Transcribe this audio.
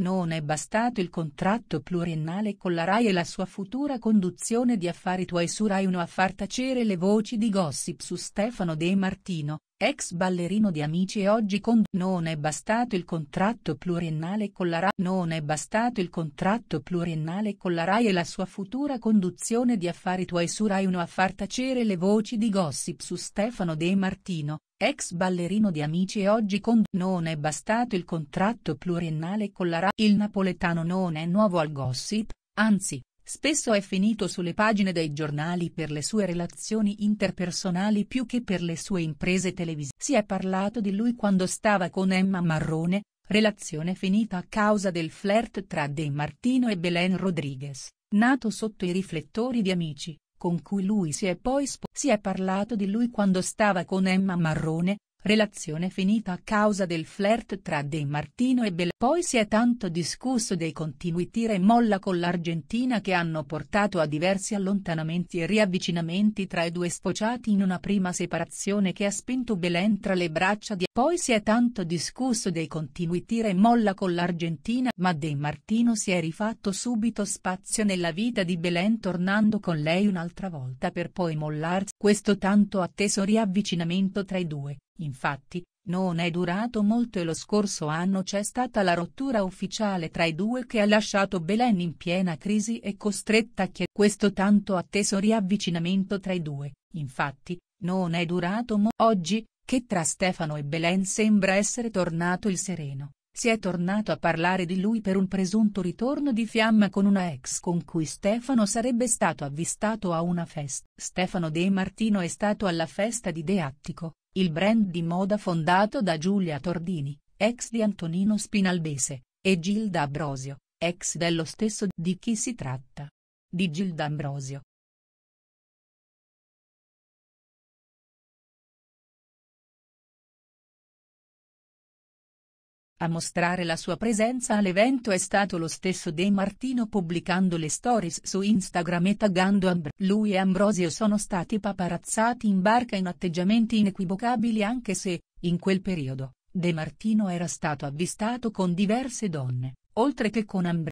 Non è bastato il contratto pluriennale con la RAI e la sua futura conduzione di Affari tuoi su RAI 1 a far tacere le voci di gossip su Stefano De Martino, ex ballerino di Amici e oggi con Non è bastato il contratto pluriennale con la RAI Non è bastato il contratto pluriennale con la RAI e la sua futura conduzione di Affari tuoi su RAI 1 a far tacere le voci di gossip su Stefano De Martino, ex ballerino di Amici e oggi con non è bastato il contratto pluriennale con la RA. Il napoletano non è nuovo al gossip, anzi, spesso è finito sulle pagine dei giornali per le sue relazioni interpersonali più che per le sue imprese televisive. Si è parlato di lui quando stava con Emma Marrone, relazione finita a causa del flirt tra De Martino e Belen Rodriguez, nato sotto i riflettori di Amici con cui lui si è poi spo- si è parlato di lui quando stava con Emma Marrone, Relazione finita a causa del flirt tra De Martino e Bell. Poi si è tanto discusso dei continui tira e molla con l'Argentina che hanno portato a diversi allontanamenti e riavvicinamenti tra i due sfociati in una prima separazione che ha spinto Belen tra le braccia di. Poi si è tanto discusso dei continui tira e molla con l'Argentina ma De Martino si è rifatto subito spazio nella vita di Belen tornando con lei un'altra volta per poi mollarsi. Questo tanto atteso riavvicinamento tra i due Infatti, non è durato molto e lo scorso anno c'è stata la rottura ufficiale tra i due che ha lasciato Belen in piena crisi e costretta a chiedere questo tanto atteso riavvicinamento tra i due, infatti, non è durato molto. Oggi, che tra Stefano e Belen sembra essere tornato il sereno, si è tornato a parlare di lui per un presunto ritorno di fiamma con una ex con cui Stefano sarebbe stato avvistato a una festa. Stefano De Martino è stato alla festa di De Attico il brand di moda fondato da Giulia Tordini, ex di Antonino Spinalbese, e Gilda Ambrosio, ex dello stesso di chi si tratta. Di Gilda Ambrosio, A mostrare la sua presenza all'evento è stato lo stesso De Martino pubblicando le stories su Instagram e taggando Ambr. Lui e Ambrosio sono stati paparazzati in barca in atteggiamenti inequivocabili anche se, in quel periodo, De Martino era stato avvistato con diverse donne, oltre che con Ambr.